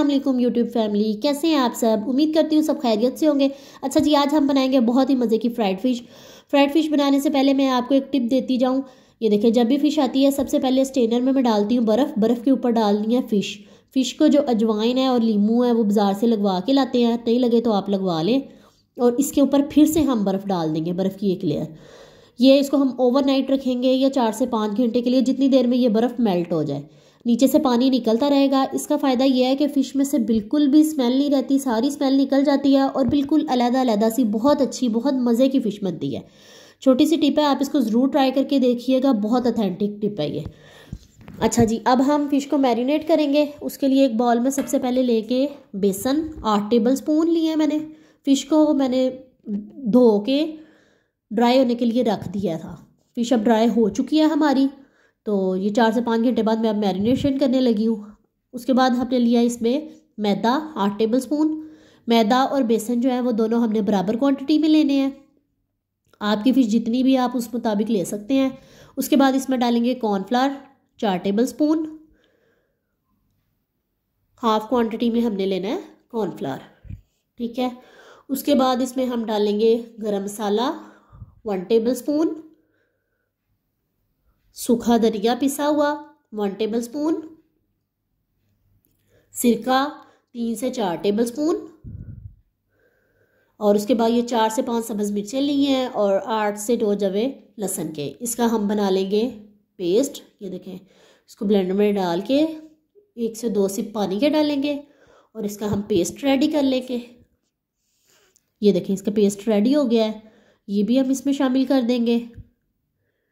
Aslam YouTube family कैसे हैं आप सब उम्मीद करती हूँ सब खैरियत से होंगे अच्छा जी आज हम बनाएंगे बहुत ही मज़े की फ्राइड फ़िश फ्राइड फ़िश बनाने से पहले मैं आपको एक टिप देती जाऊँ ये देखिए जब भी फ़िश आती है सबसे पहले स्टेनर में मैं डालती हूँ बर्फ़ बर्फ़ के ऊपर डालनी है फ़िश फ़िश को जो अजवाइन है और लीमू है वो बाज़ार से लगवा के लाते हैं नहीं लगे तो आप लगवा लें और इसके ऊपर फिर से हम बर्फ़ डाल देंगे बर्फ़ की एक लेयर ये इसको हम ओवरनाइट रखेंगे या चार से पाँच घंटे के लिए जितनी देर में ये बर्फ़ मेल्ट हो जाए नीचे से पानी निकलता रहेगा इसका फ़ायदा यह है कि फ़िश में से बिल्कुल भी स्मेल नहीं रहती सारी स्मेल निकल जाती है और बिल्कुल अलहदा अलहदा सी बहुत अच्छी बहुत मज़े की फ़िश बनती है छोटी सी टिप है आप इसको ज़रूर ट्राई करके देखिएगा बहुत अथेंटिक टिप है ये अच्छा जी अब हम फिश को मैरिनेट करेंगे उसके लिए एक बॉल में सबसे पहले लेके बेसन आठ टेबल स्पून लिए मैंने फ़िश को मैंने धो के ड्राई होने के लिए रख दिया था फ़िश अब ड्राई हो चुकी है हमारी तो ये चार से पाँच घंटे बाद मैं अब मैरिनेशन करने लगी हूँ उसके बाद हमने लिया इसमें मैदा आठ टेबल स्पून मैदा और बेसन जो है वो दोनों हमने बराबर क्वांटिटी में लेने हैं आपकी फ़िश जितनी भी आप उस मुताबिक ले सकते हैं उसके बाद इसमें डालेंगे कॉर्नफ्लावर चार टेबल स्पून हाफ क्वांटिटी में हमने लेना है कॉर्नफ्लावर ठीक है उसके बाद इसमें हम डालेंगे गरम मसाला वन टेबल स्पून सूखा धनिया पिसा हुआ वन टेबल स्पून सिरका तीन से चार टेबल स्पून और उसके बाद ये चार से पाँच सब्ज़ मिर्चें ली हैं और आठ से दो जवे लहसन के इसका हम बना लेंगे पेस्ट ये देखें इसको ब्लेंडर में डाल के एक से दो सिप पानी के डालेंगे और इसका हम पेस्ट रेडी कर लेंगे ये देखें इसका पेस्ट रेडी हो गया है ये भी हम इसमें शामिल कर देंगे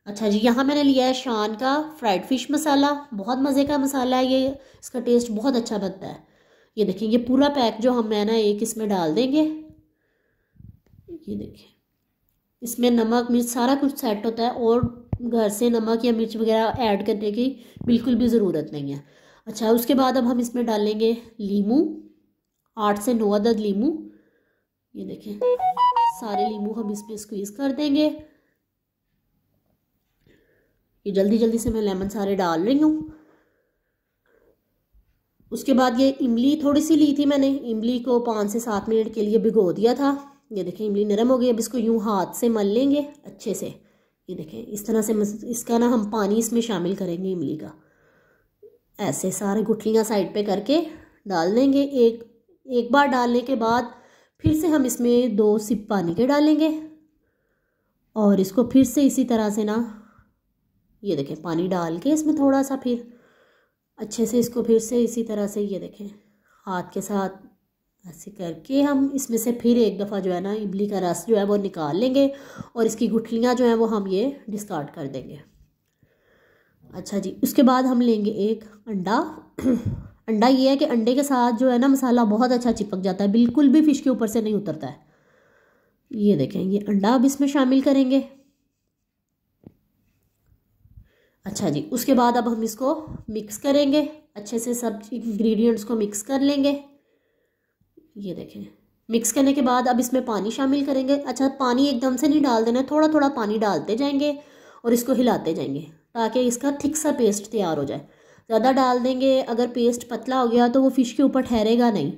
अच्छा जी यहाँ मैंने लिया है शान का फ्राइड फिश मसाला बहुत मज़े का मसाला है ये इसका टेस्ट बहुत अच्छा बनता है ये देखें ये पूरा पैक जो हम है ना एक इसमें डाल देंगे ये देखें इसमें नमक मिर्च सारा कुछ सेट होता है और घर से नमक या मिर्च वगैरह ऐड करने की बिल्कुल भी ज़रूरत नहीं है अच्छा उसके बाद अब हम इसमें डालेंगे लीमू आठ से नौ अदद लीमू ये देखें सारे लीमू हम इसमें स्क्वीज़ कर देंगे ये जल्दी जल्दी से मैं लेमन सारे डाल रही हूँ उसके बाद ये इमली थोड़ी सी ली थी मैंने इमली को पाँच से सात मिनट के लिए भिगो दिया था ये देखें इमली नरम हो गई अब इसको यूँ हाथ से मल लेंगे अच्छे से ये देखें इस तरह से इसका ना हम पानी इसमें शामिल करेंगे इमली का ऐसे सारे गुठलियाँ साइड पे करके डाल देंगे एक एक बार डालने के बाद फिर से हम इसमें दो सिप पानी के डालेंगे और इसको फिर से इसी तरह से ना ये देखें पानी डाल के इसमें थोड़ा सा फिर अच्छे से इसको फिर से इसी तरह से ये देखें हाथ के साथ ऐसे करके हम इसमें से फिर एक दफ़ा जो है ना इमली का रस जो है वो निकाल लेंगे और इसकी गुठलियाँ जो हैं वो हम ये डिस्कार्ड कर देंगे अच्छा जी उसके बाद हम लेंगे एक अंडा अंडा ये है कि अंडे के साथ जो है ना मसाला बहुत अच्छा चिपक जाता है बिल्कुल भी फ़िश के ऊपर से नहीं उतरता है ये देखें ये अंडा अब इसमें शामिल करेंगे अच्छा जी उसके बाद अब हम इसको मिक्स करेंगे अच्छे से सब इंग्रेडिएंट्स को मिक्स कर लेंगे ये देखें मिक्स करने के बाद अब इसमें पानी शामिल करेंगे अच्छा पानी एकदम से नहीं डाल देना थोड़ा थोड़ा पानी डालते जाएंगे और इसको हिलाते जाएंगे ताकि इसका थिक सा पेस्ट तैयार हो जाए ज़्यादा डाल देंगे अगर पेस्ट पतला हो गया तो वो फ़िश के ऊपर ठहरेगा नहीं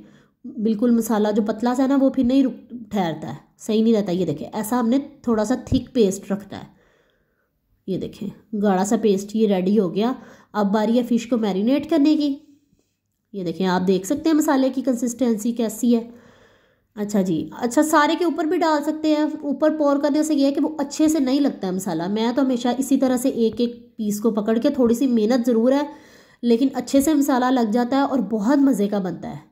बिल्कुल मसाला जो पतला सा है ना वो फिर नहीं रुक ठहरता है सही नहीं रहता ये देखें ऐसा हमने थोड़ा सा थिक पेस्ट रखता है ये देखें गाढ़ा सा पेस्ट ये रेडी हो गया अब बारी है फ़िश को मैरिनेट करने की ये देखें आप देख सकते हैं मसाले की कंसिस्टेंसी कैसी है अच्छा जी अच्छा सारे के ऊपर भी डाल सकते हैं ऊपर पोर करने से ये है कि वो अच्छे से नहीं लगता है मसाला मैं तो हमेशा इसी तरह से एक एक पीस को पकड़ के थोड़ी सी मेहनत ज़रूर है लेकिन अच्छे से मसाला लग जाता है और बहुत मज़े का बनता है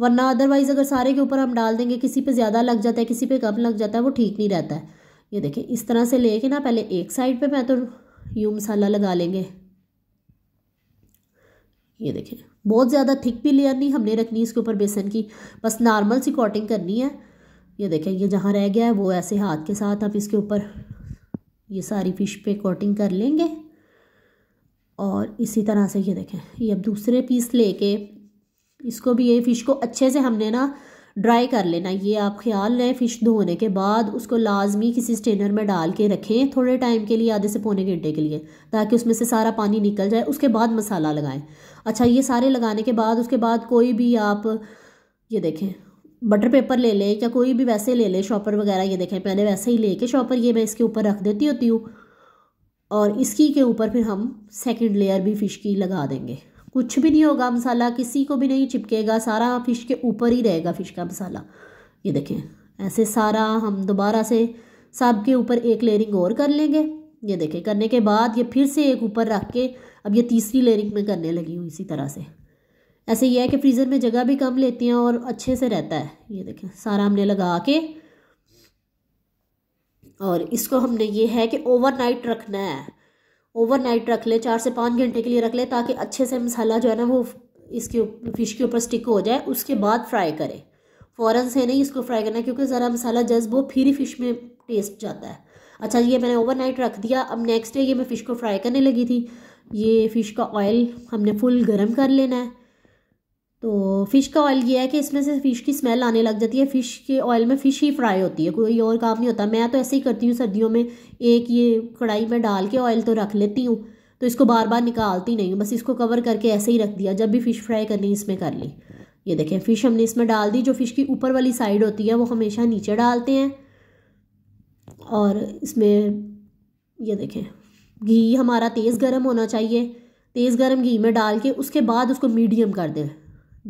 वरना अदरवाइज़ अगर सारे के ऊपर हम डाल देंगे किसी पे ज़्यादा लग जाता है किसी पे कम लग जाता है वो ठीक नहीं रहता है ये देखें इस तरह से लेके ना पहले एक साइड पे मैं तो यूँ मसाला लगा लेंगे ये देखें बहुत ज़्यादा थिक भी लेयर नहीं हमने रखनी इसके ऊपर बेसन की बस नॉर्मल सी कोटिंग करनी है ये देखें ये जहाँ रह गया है वो ऐसे हाथ के साथ आप इसके ऊपर ये सारी फिश पे कोटिंग कर लेंगे और इसी तरह से ये देखें ये अब दूसरे पीस लेके इसको भी ये फ़िश को अच्छे से हमने ना ड्राई कर लेना ये आप ख्याल लें फ़िश धोने के बाद उसको लाजमी किसी स्टेनर में डाल के रखें थोड़े टाइम के लिए आधे से पौने घंटे के लिए ताकि उसमें से सारा पानी निकल जाए उसके बाद मसाला लगाएं अच्छा ये सारे लगाने के बाद उसके बाद कोई भी आप ये देखें बटर पेपर ले लें या कोई भी वैसे ले लें शॉपर वगैरह ये देखें पहले वैसे ही ले कर शॉपर ये मैं इसके ऊपर रख देती होती हूँ और इसकी के ऊपर फिर हम सेकेंड लेयर भी फ़िश की लगा देंगे कुछ भी नहीं होगा मसाला किसी को भी नहीं चिपकेगा सारा फ़िश के ऊपर ही रहेगा फ़िश का मसाला ये देखें ऐसे सारा हम दोबारा से सब के ऊपर एक लेयरिंग और कर लेंगे ये देखें करने के बाद ये फिर से एक ऊपर रख के अब ये तीसरी लेयरिंग में करने लगी हूँ इसी तरह से ऐसे ये है कि फ्रीज़र में जगह भी कम लेती हैं और अच्छे से रहता है ये देखें सारा हमने लगा के और इसको हमने ये है कि ओवरनाइट रखना है ओवरनाइट रख ले चार से पाँच घंटे के लिए रख ले ताकि अच्छे से मसाला जो है ना वो इसके फ़िश के ऊपर स्टिक हो जाए उसके बाद फ्राई करें फ़ौरन से नहीं इसको फ्राई करना क्योंकि ज़रा मसाला जज्ब हो फिर ही फ़िश में टेस्ट जाता है अच्छा ये मैंने ओवरनाइट रख दिया अब नेक्स्ट डे ये मैं फ़िश को फ्राई करने लगी थी ये फ़िश का ऑयल हमने फुल गर्म कर लेना है तो फ़िश का ऑयल ये है कि इसमें से फ़िश की स्मेल आने लग जाती है फ़िश के ऑयल में फ़िश ही फ्राई होती है कोई और काम नहीं होता मैं तो ऐसे ही करती हूँ सर्दियों में एक ये कढ़ाई में डाल के ऑयल तो रख लेती हूँ तो इसको बार बार निकालती नहीं हूँ बस इसको कवर करके ऐसे ही रख दिया जब भी फ़िश फ्राई करनी इसमें कर ली ये देखें फ़िश हमने इसमें डाल दी जो फ़िश की ऊपर वाली साइड होती है वो हमेशा नीचे डालते हैं और इसमें ये देखें घी हमारा तेज़ गर्म होना चाहिए तेज़ गर्म घी में डाल के उसके बाद उसको मीडियम कर दें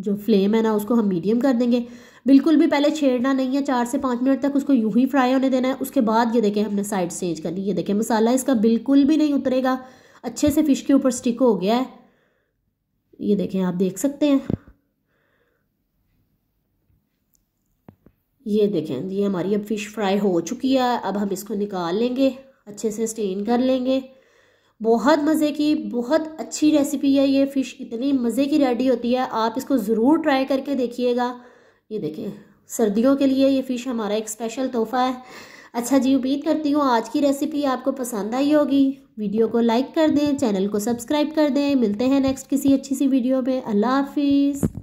जो फ्लेम है ना उसको हम मीडियम कर देंगे बिल्कुल भी पहले छेड़ना नहीं है चार से पाँच मिनट तक उसको यूं ही फ्राई होने देना है उसके बाद ये देखें हमने साइड चेंज करनी ये देखें मसाला इसका बिल्कुल भी नहीं उतरेगा अच्छे से फ़िश के ऊपर स्टिक हो गया है ये देखें आप देख सकते हैं ये देखें ये हमारी अब फ़िश फ्राई हो चुकी है अब हम इसको निकाल लेंगे अच्छे से स्टेन कर लेंगे बहुत मज़े की बहुत अच्छी रेसिपी है ये फ़िश इतनी मज़े की रेडी होती है आप इसको ज़रूर ट्राई करके देखिएगा ये देखिए सर्दियों के लिए ये फ़िश हमारा एक स्पेशल तोहफ़ा है अच्छा जी उम्मीद करती हूँ आज की रेसिपी आपको पसंद आई होगी वीडियो को लाइक कर दें चैनल को सब्सक्राइब कर दें मिलते हैं नेक्स्ट किसी अच्छी सी वीडियो में अल्लाह हाफिज़